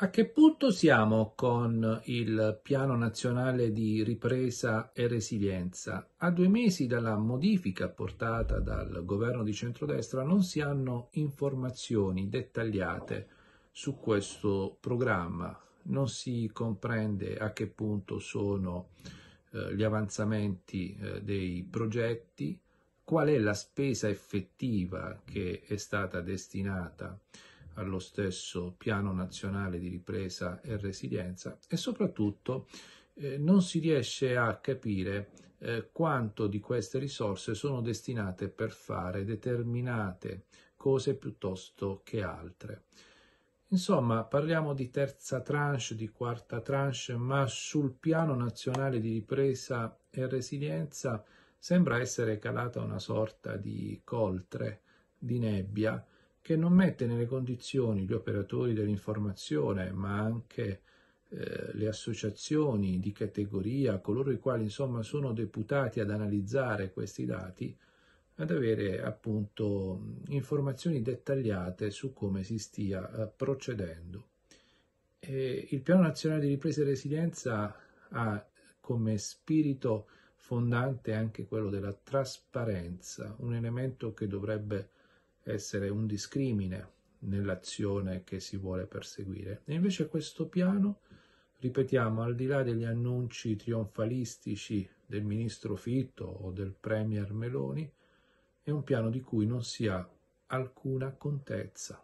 A che punto siamo con il Piano Nazionale di Ripresa e Resilienza? A due mesi dalla modifica portata dal governo di centrodestra non si hanno informazioni dettagliate su questo programma, non si comprende a che punto sono eh, gli avanzamenti eh, dei progetti, qual è la spesa effettiva che è stata destinata allo stesso piano nazionale di ripresa e resilienza e soprattutto eh, non si riesce a capire eh, quanto di queste risorse sono destinate per fare determinate cose piuttosto che altre. Insomma, parliamo di terza tranche, di quarta tranche, ma sul piano nazionale di ripresa e resilienza sembra essere calata una sorta di coltre, di nebbia, che non mette nelle condizioni gli operatori dell'informazione, ma anche eh, le associazioni di categoria, coloro i quali insomma sono deputati ad analizzare questi dati, ad avere appunto informazioni dettagliate su come si stia eh, procedendo. E il Piano Nazionale di Ripresa e Resilienza ha come spirito fondante anche quello della trasparenza, un elemento che dovrebbe essere un discrimine nell'azione che si vuole perseguire. E invece questo piano, ripetiamo, al di là degli annunci trionfalistici del ministro Fitto o del premier Meloni, è un piano di cui non si ha alcuna contezza.